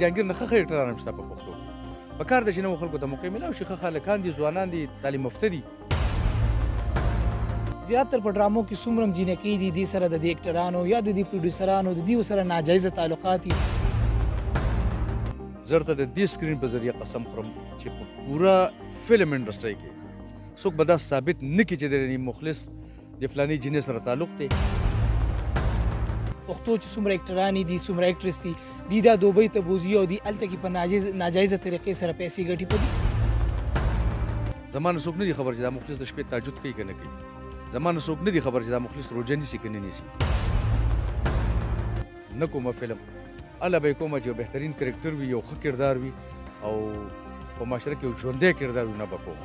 جنگیر نه خخې ډاکټران هم شته په پښتو په کار ده چې نو خلکو ته موقع ملاو شي ښه خلکان دي ځوانان دي تعلیم یافته دي زیاتر په ډرامو کې څومره جینکې دي دې سره د ډاکټرانو یا د پروډوسرانو د دې سره ناجایزه تعلقات دي زرته د دې سکرین په ذریعہ قسم خورم چې په پورا فلم انډستری کې څوک به دا ثابت نه کړي چې د مخلص د فلاني جینې سره تعلق دی پښتو چې څومره اکټرانی دي څومره اکټریس دي دی دا دوبۍ ته بوزي او دی الته کې په ناجیز ناجایزه طریقې سره پیسې ګټي پدې زمانه څوک نه دی خبر چې دا مخلص د شپې تاجد کوي کنه کوي زمانه څوک نه دی خبر چې دا مخلص روزه نیسی کنه نیسی نکوم فلم الله به کومه چې بهترین کریکټر وي یو ښه کردار وي او په معاشره کې یو ژوندۍ کردارونه به کوم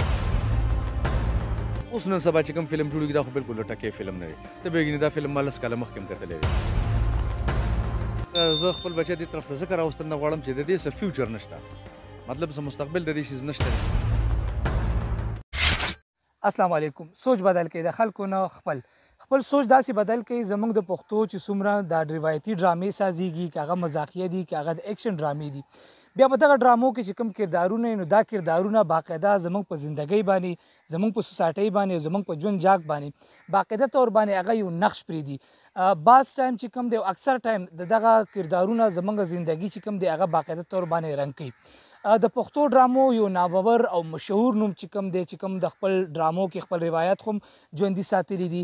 اوس نن سبا چې کوم فلم جوړېږي دا خو بالکل ټکی فلم نه دی ته بهګینې دا فلم ما لس کاله مخکې هم کتلی دی زه خپل بچی دې طرف ته ذکر اوستل نه غواړم چې د دې څه فیوچر نشته مطلب څه مستقبل د دې شي نشته السلام علیکم سوچ بدل کې د خلکو نه خپل خپل سوچ داسې بدل کې زمونږ د پښتو چې څومره د روایتي ډرامې سازيږي کاغه مزاخیه دي کاغه د اکشن ډرامې دي بیا په دغه ډرامو کې چې کوم کردارونه نو دا کردارونه باقاعده زمونږ په زندګۍ باندې زمونږ په سوسایټۍ باندې زمونږ په ژوند جاګ باندې باقاعده تور باندې هغه یو نقش پرې دي بعض ټایم چې کوم دی اکثر ټایم دغه کردارونه زمونږ زندگی چې کوم دی هغه باقاعده تور باندې رنګ کوي د پښتو ډرامو یو ناباور او مشهور نوم چې کوم دی چې کوم د خپل ډرامو کې خپل روایت هم ژوندي ساتلی دي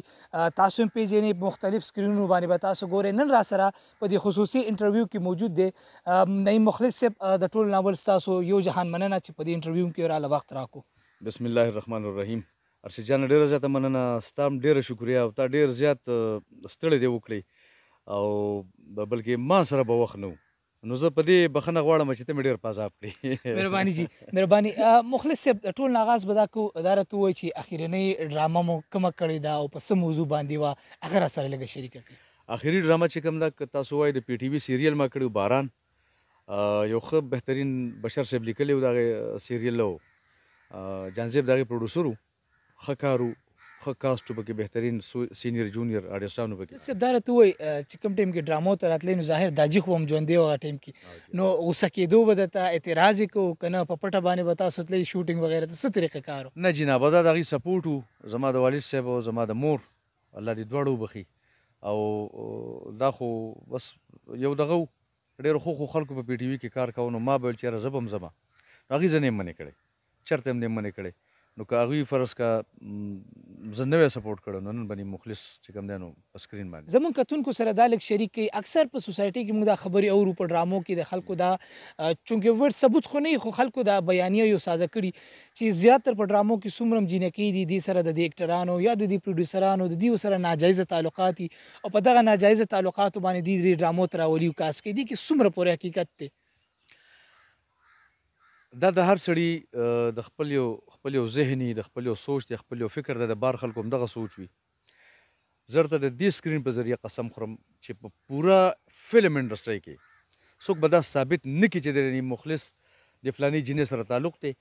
تاسو هم پیژنې په مختلف سکرینونو باندې به تاسو ګورئ نن را سره په دې خصوصي انټرویو کې موجود دی نعیم مخلص صاحب د ټول ناول ستاسو یو جهان مننه چې په دې انټرویو کې رااله وخت راکو بسم الله الرحمن الرحیم ارشد جان ډیره زیاته مننه ستام ډیره شکریا او تا ډیر زیات ستړی دی وکړی او بلکې ما سره به وخت نه نو زه په دې بخنه غواړم چې ته مې ډېر پازاب کړې مهرباني جی مهرباني مخلص صاحب ټول ناغاز به دا کو اداره ته وایي چې اخیرنۍ ډرامه مو کومه کړې ده او په څه موضوع باندې وه هغه راسره لږه شریکه کړي اخیری ډرامه چې کوم دا تاسو وایي د پی ټی وی سیریل ما کړی باران یو ښه بهترین بشر صاحب لیکلی و دغه سیریل و جانزیب دغه پروډوسر و ښه کار و خو کاست وبکه بهترین سینیئر جونیئر آرټستانو وبکه سب دار ته وای چې کوم ټیم کې ډرامو ته راتلې نو ظاهر داجی خو هم ژوندې و ټیم کې نو اوسه کې دوه بدته اعتراض کو کنه په پټه باندې بتا سوتلې شوټینګ وغیرہ څه طریقه کارو نه جناب دا دغه سپورټ زما د والد صاحب او زما د مور الله دې دواړو بخي او دا خو بس یو دغه ډېر خو خو خلکو په پی ټی وی کې کار کاونو ما به چیرې زبم زما هغه ځنې منې کړې چرته هم نه منې کړې نو که هغوی فرض کا زه نوی سپورټ کړم نن باندې مخلص چې کوم دی نو په سکرین باندې زمونږ کتونکو سره دا لږ شریک کوي اکثر په سوسایټي کې موږ دا خبرې اورو په ډرامو کې د خلکو دا چونکې ورډ ثبوت خو نه خو خلکو دا بیانیه یو سازه کړي چې زیاتر په ډرامو کې څومره جینکې دي دې سره د دې اکټرانو یا د دې پروډوسرانو د دې سره ناجایزه تعلقات دي او په دغه ناجایزه تعلقاتو باندې دې ډرامو تراولي او کاس کې دي کې څومره پورې حقیقت دی دا د هر سړي د خپل یو خپل یو ذهني د خپل یو سوچ د خپل یو فکر د بار خلکو دغه سوچ وي زرته د دې سکرین په ذریعه قسم خورم چې په پورا فلم انډستری کې څوک به دا ثابت نه کړي چې د مخلص د فلاني جنس سره تعلق دی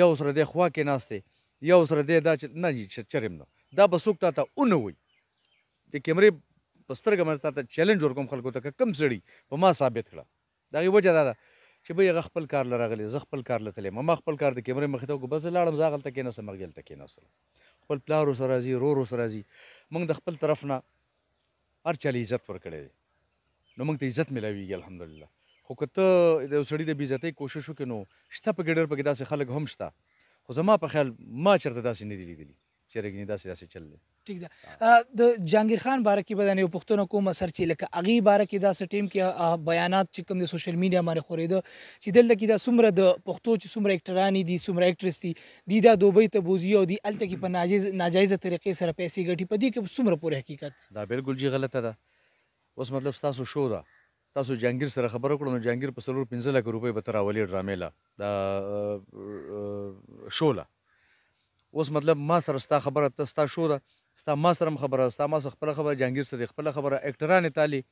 یا سره د خوا کې ناشته یا سره د دا چې نه چې چرم نه دا به څوک تا ته اون وي د کیمرې په سترګه مرتا ته چیلنج ورکوم خلکو ته کم سړي په ما ثابت کړه دا وجه دا ده چې به هغه خپل کار لراغلی زه خپل کار لته ما خپل کار د کیمرې مخې ته وګ بس لاړم زاغل ته کېنه سم غل ته کېنه سم خپل پلار سره راځي رور سره راځي موږ د خپل طرف نه هر چا عزت ورکړي نو موږ ته عزت ملاويږي الحمدلله خو کته د سړی د بیزتۍ کوشش وکړو شته په ګډر په کې داسې خلک هم شته خو زما په خیال ما چرته داسې نه دی لیدلی چیرګنی داسې داسې چل دی ټیک ده د جانگیر خان باره کې بدنه پښتون کوم اثر چې لکه اغي باره کې دا سټیم کې بیانات چې کوم د سوشل میډیا باندې خورېده چې دلته کې دا سمره د پښتو چې سمره اکټرانی دي سمره اکټریس دي دی دا دوبۍ ته بوزي او دی الته کې په ناجیز ناجایزه طریقې سره پیسې ګټي په دې کې سمره پوره حقیقت دا بالکل جی غلطه ده اوس مطلب تاسو شو دا تاسو جانگیر سره خبره کړو نو جانگیر په سلور 15 لک روپۍ به تر اولې ډرامې لا دا شوله اوس مطلب ما سره ستا خبره ته ستا شو ده ستا ما سره خبره ستا ما سره خپل خبره جانگیر سره خپل خبره اکټران تالی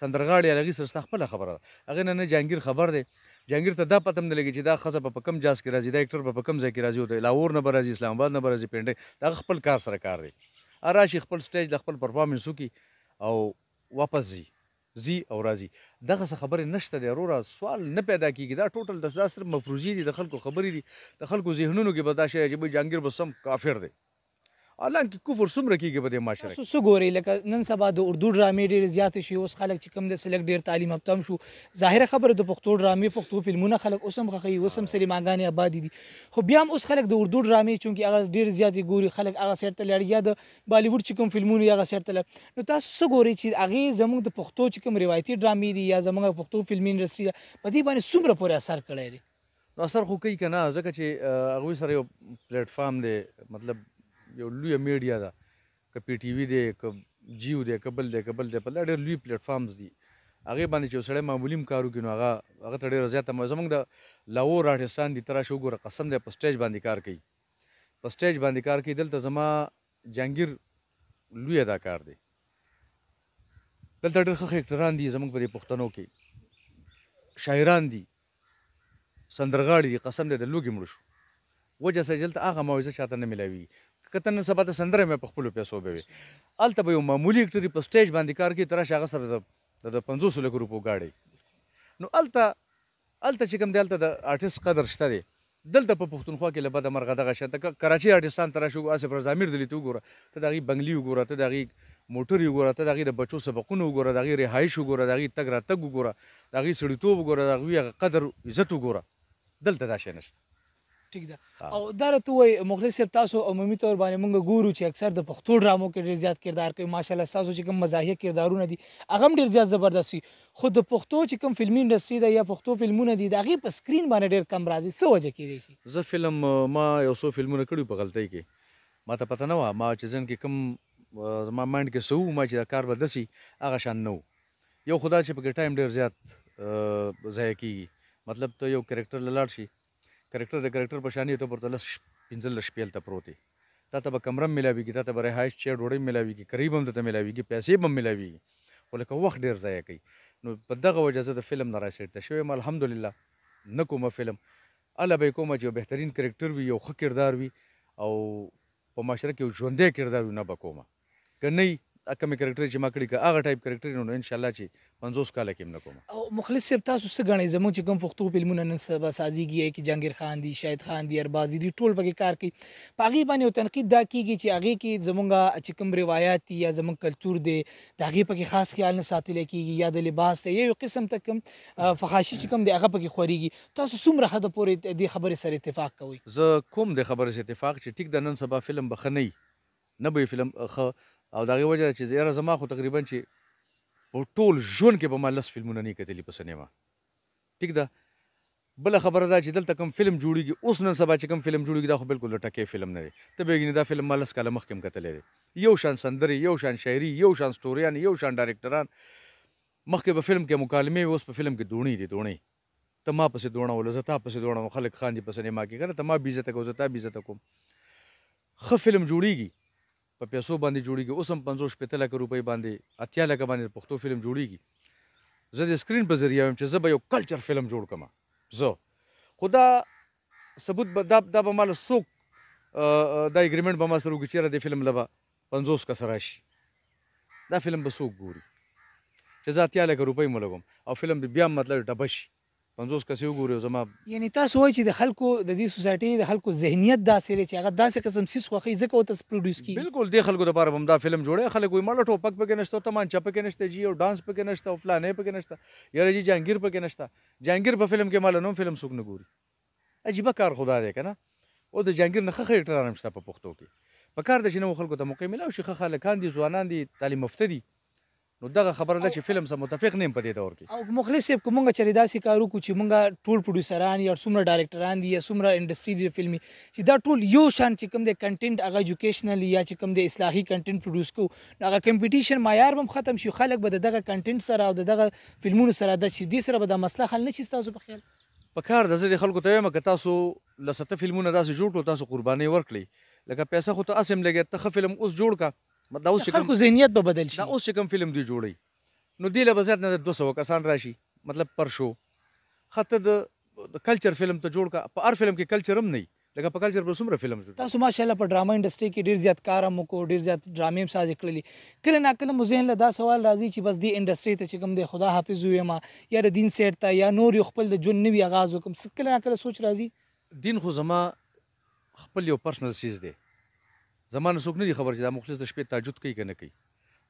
سندرغاړي لغي سره ستا خپل خبره هغه نه نه جانگیر خبر دی جانگیر ته دا پته نه لګي چې دا خزه په کم جاس کې راځي دا اکټر په کم ځای کې راځي او لاور نه راځي اسلام آباد نه راځي پنډي دا خپل کار سره کار دی اراشي خپل سټیج خپل پرفارمنس وکي او واپس ځي زی او راځي دغه څه خبرې نشته دی وروره سوال نه پیدا کیږي دا ټوټل د صرف مفروضي دي د خلکو خبرې دي د خلکو ذهنونو کې به دا شی چې جانګیر به سم کافر دی الان کې کفر څومره کېږي په دې معاشره کې څه ګوري لکه نن سبا د اردو ډرامې ډېرې زیاتې شي اوس خلک چې کم د سلګ ډېر تعلیم یافته هم شو ظاهره خبره د پښتو ډرامې پښتو فلمونه خلک اوس هم خوښوي اوس هم سلیمانګانې آبادي دي خو بیا هم اوس خلک د اردو ډرامې چونکې هغه ډېرې زیاتې ګوري خلک هغه سیټ ته لاړ یا د بالیووډ چې کوم فلمونه یې هغه سیټ ته لاړ نو تاسو څه ګوري چې هغې زموږ د پښتو چې کوم روایتي ډرامې دي یا زموږ پښتو فلمي انډسټري ده په دې باندې څومره پورې اثر کړی دی نو اثر خو کوي که نه ځکه چې هغوی سره یو پلیټفارم دی مطلب یو لوی میډیا ده که پی ټی وی دی که جیو دی که بل دی که بل دی بل ډېر لوی پلیټ فارمز دي هغې باندې چې یو سړی معمولي هم کار وکړي نو هغه هغه ته ډېره زیاته زموږ د لاهور آرټسټان دي ته راشه وګوره قسم دی په سټیج باندې کار کوي په سټیج باندې کار کوي دلته زما جهانګیر لوی اداکار دی دلته ډېر ښه اکټران دي زموږ په دې پښتنو کې شاعران دي سندرغاړي دي قسم دی د لوږې مړه شو وجه سجلته هغه موعظه چاته نه ملاوي کتن سبا ته سندره مې په خپل پیسو به وي الته به یو معمولی اکټری په سټیج باندې کار کوي تر هغه سره د 500 لک روپو گاډي نو الته الته چې کوم دلته د آرټیست قدر شته دی دلته په پښتونخوا کې لبد مرغه دغه شته کراچي آرټستان تر شو اسف زمیر دلی ته وګوره ته دغه بنگلی وګوره ته دغه موټر وګوره ته دغه د بچو سبقونه وګوره دغه رهایش وګوره دغه تګ را تګ وګوره دغه سړیتوب وګوره دغه قدر عزت وګوره دلته دا شي نشته ټیک ده او دا ته وای مخلص صاحب تاسو عمومي تور باندې موږ ګورو چې اکثر د پښتو ډرامو کې ډیر زیات کردار کوي ماشاالله تاسو چې کوم مزاحیه کردارونه دي هغه ډیر زیات زبردستي خو د پښتو چې کوم فلمي انډستری ده یا پښتو فلمونه دي دا غي په سکرین باندې ډیر کم راځي څه وجه کې دي زه فلم ما یو څو فلمونه کړو په غلطۍ کې ما ته پته نه و ما چې ځن کې کوم زما مایند کې سو ما چې دا کار به دسي هغه شان نو یو خدا چې په ټایم ډیر زیات ضایع کیږي مطلب ته یو کریکٹر لاله شي کریکټر د کریکټر په شان یو ته پورته لس پنځل لس پیل ته پروت دی تا ته به کمره ملاویږي تا ته به رهایش چیر ډوډۍ ملاویږي قریب هم درته ملاویږي پیسې به هم ملاویږي خو لکه وخت ډېر ضایع کوي نو په دغه وجه زه د فلم نه راڅېړته شوی یم الحمدلله نه کومه فلم الله به یې کومه چې یو بهترین کرکټر وي یو ښه کردار وي او په معاشره کې یو ژوندی کردار وي نه به کومه که نه کوم کریکټر چې ما کړی هغه ټایپ کریکټر نو ان شاء الله چې 50 کال کې نه کوم او مخلص سپ تاسو څه غنئ زموږ چې کوم پښتو فلمونه نن سبا سازيږي کې جنگیر خان دی شاهد خان دی اربازی دی ټول پکې کار کوي پاغي باندې تنقید دا کیږي چې هغه کې زمونږ چې کوم روایت یا زمونږ کلچر دی دا هغه پکې خاص خیال نه ساتل کیږي یا د لباس ته یو قسم ته کوم فخاشي چې کوم دی هغه پکې خوريږي تاسو څومره حد پورې دی خبره سره اتفاق کوي زه کوم د خبره اتفاق چې ټیک د نن سبا فلم بخنی نه به فلم خ او دا غوړي چې یاره زما خو تقریبا چې په ټول ژوند کې به ما لس فلمونه نه کتلې په سینما ټیک ده بل خبره دا چې دلته کوم فلم جوړیږي اوس نن سبا چې کوم فلم جوړیږي دا خو بالکل ټکی فلم نه دی ته بهګینه دا فلم ما لس کاله مخکې هم کتلی دی یو شان سندرې یو شان شاعري یو شان سټوریان یو شان ډایرکټران مخکې په فلم کې مکالمې اوس په فلم کې دونی دي دونی ته ما پسې دوړه ول زه تا پسې دوړه خلک خان دي پسې ما کې کنه ته ما بیزته کو زه تا بیزته کوم ښه فلم جوړیږي په پیسو باندې جوړیږي اوس هم 50 شپته لک روپۍ باندې اتیا لک باندې پښتو فلم جوړیږي زه د سکرین په ذریعہ چې زه به یو کلچر فلم جوړ کما زه خدا ثبوت به دا دا به مال سوق دا اګریمنت به ما سره وکړي چې د فلم لبا 50 کس راشي دا فلم به سوق ګوري چې زه اتیا لک روپۍ ملګم او فلم بیا مطلب ډبشي 50 کسې وګوري زما یعنی تاسو وایئ چې د خلکو د دې سوسایټي د خلکو ذهنیت داسې لري چې هغه داسې قسم سیس خوخي ځکه او تاسو پروډوس کی بالکل د خلکو لپاره هم دا فلم جوړه خلک وي مړه ټوپک پکې نشته ته مانچ پکې نشته جی او ډانس پکې نشته او فلانې پکې نشته یاره جی جهانگیر پکې نشته جهانگیر په فلم کې مال نو فلم څوک نه ګوري عجیب کار خدا دی کنه او د جهانگیر نه خخې ټرانم شته په پښتو کې په کار د شنو خلکو ته موقع ملاو شي خلک خان دي ځوانان دي تعلیم یافته دي نو دغه خبره ده چې فلم سره متفق نیم په دې دور کې او مخلص یې کومه چری داسې کارو کو چې مونږه ټول پروډوسران یا څومره ډایرکټران دي یا څومره انډستری دي فلمي چې دا ټول یو شان چې کوم د کنټینټ هغه اډوকেশنل یا چې کوم د اصلاحي کنټینټ پروډوس کو هغه کمپټیشن معیار هم ختم شي خلک به دغه کنټینټ سره او دغه فلمونو سره د چې دې سره به د مسله حل نه شي تاسو په خیال په کار د زړه خلکو ته وایم که تاسو لسته فلمونه داسې جوړ تاسو قرباني ورکړي لکه پیسې خو ته اسیم لګي ته فلم اوس جوړ کا دا اوس خلکو ذهنیت به بدل شي دا اوس کوم فلم دی جوړي نو دی له بزات نه 200 کسان راشي مطلب پر شو خاطر د کلچر فلم ته جوړ کا په هر فلم کې کلچر هم نه لکه په کلچر به څومره فلم جوړ تاسو ماشاءالله په ډراما انډستری کې ډیر زیات کار مو کو ډیر زیات ډرامې هم ساز کړلې کله نا کله مو ذهن له دا سوال راځي چې بس دی انډستری ته چې کوم دی خدا حافظ وې ما یا د دین سیټ ته یا نور خپل د جون نوی آغاز وکم کله نا کله سوچ راځي دین خو زما خپل یو پرسنل سیز دی زمانه څوک نه دی خبر چې دا مخلص د شپې تهجد کوي کنه کوي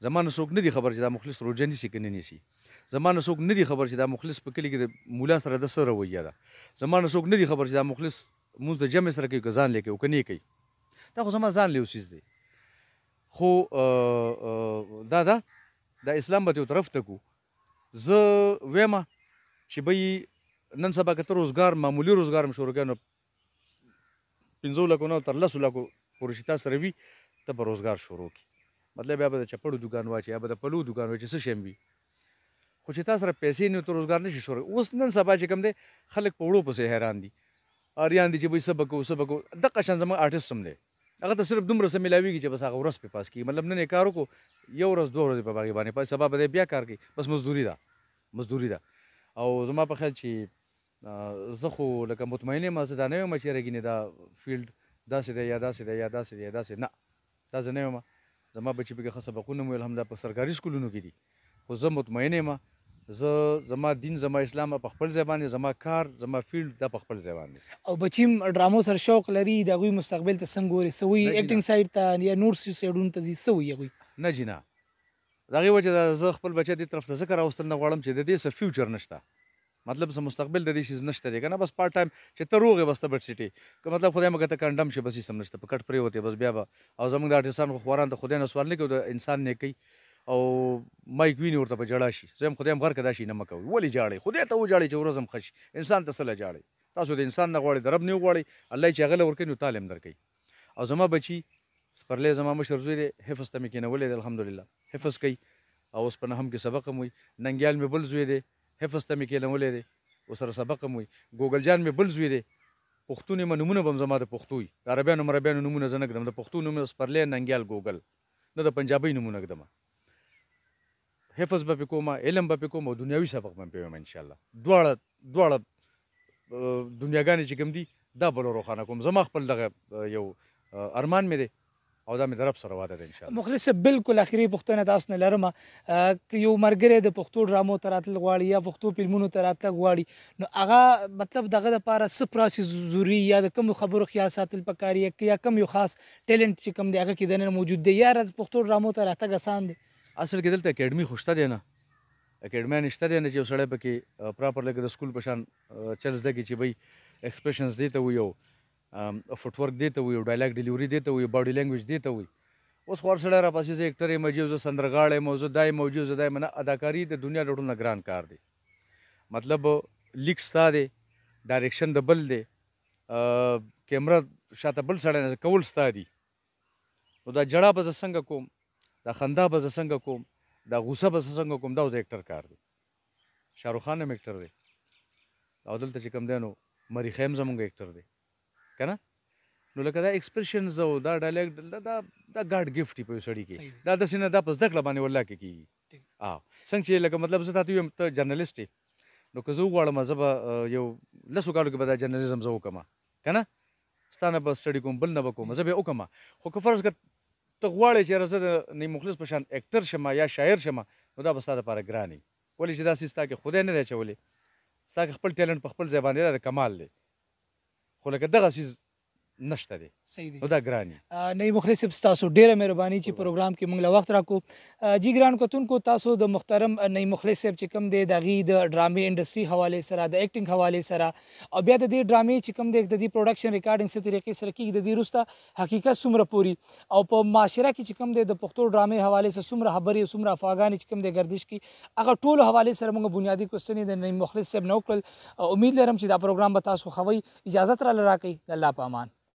زمانه څوک نه دی خبر چې دا مخلص روزه نیسي کنه نیسي زمانه څوک نه دی خبر چې دا مخلص په کلی کې د مولا سره د سره وایي دا زمانه څوک نه دی خبر چې دا مخلص موږ د جمع سره کوي ځان لیکي او کني کوي دا خو زمانه ځان لیو سیز دی خو دا دا د اسلام په طرف ته کو زه وېما چې به نن سبا کته روزګار معمولی روزګار مشورګانو 15 لکو نه تر 10 لکو پورې چې تاسو روي ته به روزګار شروع کی مطلب یا به د چپړو دکان واچي یا به د پلو دکان واچي څه شم وي خو چې تاسو سره پیسې نه ته روزګار نشي شروع اوس نن سبا چې کوم دی خلک په وړو پسې حیران دي اریان دي چې به سبق سبق دغه شان زموږ آرټیست هم دی هغه ته صرف دومره سم ملاویږي چې بس هغه ورځ په پاس کی مطلب نن کار وکړو یو ورځ دوه ورځې په باغی باندې پای سبا به بیا کار کوي بس مزدوري ده مزدوري ده او زما په خیال چې زه خو لکه مطمئنه ما زه دا نه یم چې رګینه دا فیلډ داسې دی یا داسې دی یا داسې دی یا داسې نه دا زه نه یم زما بچي پکې ښه سبقونه مو الحمدلله په سرکاري سکولونو کې دي خو زه مطمئن یم زه زما دین زما اسلام په خپل ځای باندې زما کار زما فیلډ دا په خپل ځای باندې او بچي ډرامو سره شوق لري د غوي مستقبل ته څنګه ګوري سوي اکټینګ سایډ ته یا نور سیډون ته زی سوي غوي نه جنا دغه وجه زه خپل بچی دې طرف ته ذکر اوستل نه غواړم چې د دې څه فیوچر نشته مطلب زه مستقبل د دې شي نشته دی کنه بس پارت ټایم چې ته روغې بس ته بټ سیټي که مطلب خدای مګه ته کنډم شي بس یې سم نشته په کټ پرې وته بس بیا به او زمونږ د ارتسان خو خوران ته خدای نه سوال نه کوي د انسان نه کوي او مایک ویني ورته په جړا شي زه هم خدای هم غر کدا شي نه مکوي ولې جاړي خدای ته و جاړي چې ورځم خشي انسان ته سره جاړي تاسو د انسان نه غواړي درب نه غواړي الله چې غل ورکې نو تعلیم درکې او زما بچي سپرلې زما مشر زوی حفظ ته مې کېنولې الحمدلله حفظ کوي او اوس په نهم کې سبق هم وي ننګیال مې بل زوی دی حفظ ته مې کېدولی دی ورسره سبق هم وي ګوګل جان مې بل زوی دی پښتون یې نومونه به هم زما د پښتو وي د عربیانو مربیانو نومونه زه نه ږدم د پښتو نوم سپرلی ننګیال ګوګل نه د پنجابۍ نومونه ږدمه حفظ به پې کوم علم به پې کوم او دنیاوي سبق به هم پې وایم انشاءالله دواړه دواړه دنیاګانې چې کوم دي دا بل روښانه کوم زما خپل دغه یو ارمان مې دی او دا مې درب سره واده ده ان شاء الله مخلص بالکل اخیری پښتنه تاسو نه لرمه یو مرګره د پښتو ډرامو تراتل غواړي یا پښتو فلمونو تراتل غواړي نو هغه مطلب دغه لپاره څه پروسس ضروری یا د کوم خبرو خیال ساتل پکاري یا کوم یو خاص ټیلنت چې کوم دی هغه کې دنه موجود دی یا د پښتو ډرامو تراتل آسان دی اصل کې دلته اکیډمي خوشته دی نه اکیډمي نشته دی نه چې یو سړی پکې پراپر لکه د سکول په شان چل زده کې چې بای ایکسپریشنز دی ته ویو فوټورک um, دی ته وایو ډایلاګ ډیلیوري دی ته وایو باډي لینګویج دی ته وایي اوس خور سړی را پسې زه اکټر یم زه سندرغاړی یم زه دا یم زه دا یم نه اداکاري د دنیا ډېر نه ګران کار دی مطلب لیک ستا دی ډایرکشن د بل دی کیمرا شاته بل سړی نه کول ستا دی نو دا جړه به زه څنګه کوم دا خندا به زه څنګه کوم دا غوسه به زه څنګه کوم دا د اکټر کار دی شاهرخ خان هم اکټر دی او دلته چې کوم دی نو مریخ هم زموږ اکټر دی کنه نو لکه دا ایکسپریشنز او دا ډایلیکټ دا دا ګاډ ګیفټ په سړی کې دا د سینه دا پس دکړه باندې ولا کې کی اه څنګه چې لکه مطلب زه تاسو یم ته جرنالست نو که زه وغواړم زه به یو لسو کالو کې به دا جرنالیزم زه وکم کنه ستانه به سټډي کوم بل نه به کوم زه به وکم خو که فرض کړه ته غواړې چې راځه د نه مخلص په شان اکټر شمه یا شاعر شمه نو دا به ستاسو لپاره ګراني ولې چې دا سیستا کې خدای نه دی چولې ستا خپل ټیلنټ په خپل ځای باندې دا کمال دی خو لکه دغه سیز نشته دی صحیح دی نو دا ګران نه مخلص تاسو ډیره مهرباني چې پروګرام کې موږ له وخت راکو جی ګران کتونکو تاسو د محترم نه مخلص چې کوم دی د غي د ډرامې انډستری حواله سره د اکټینګ حواله سره او بیا د دې ډرامې چې کوم دی د دې پروډکشن ریکارډینګ سره طریقې سره کې د دې روسته حقیقت سمره پوری او په معاشره کې چې کوم دی د پښتو ډرامې حواله سره سمره خبرې سمره افغان چې کوم دی گردش کې هغه ټول حواله سره موږ بنیادی کوشنې د نه مخلص صاحب نو کړل امید لرم چې دا پروګرام به تاسو خوي اجازه تر لرا کوي الله پامان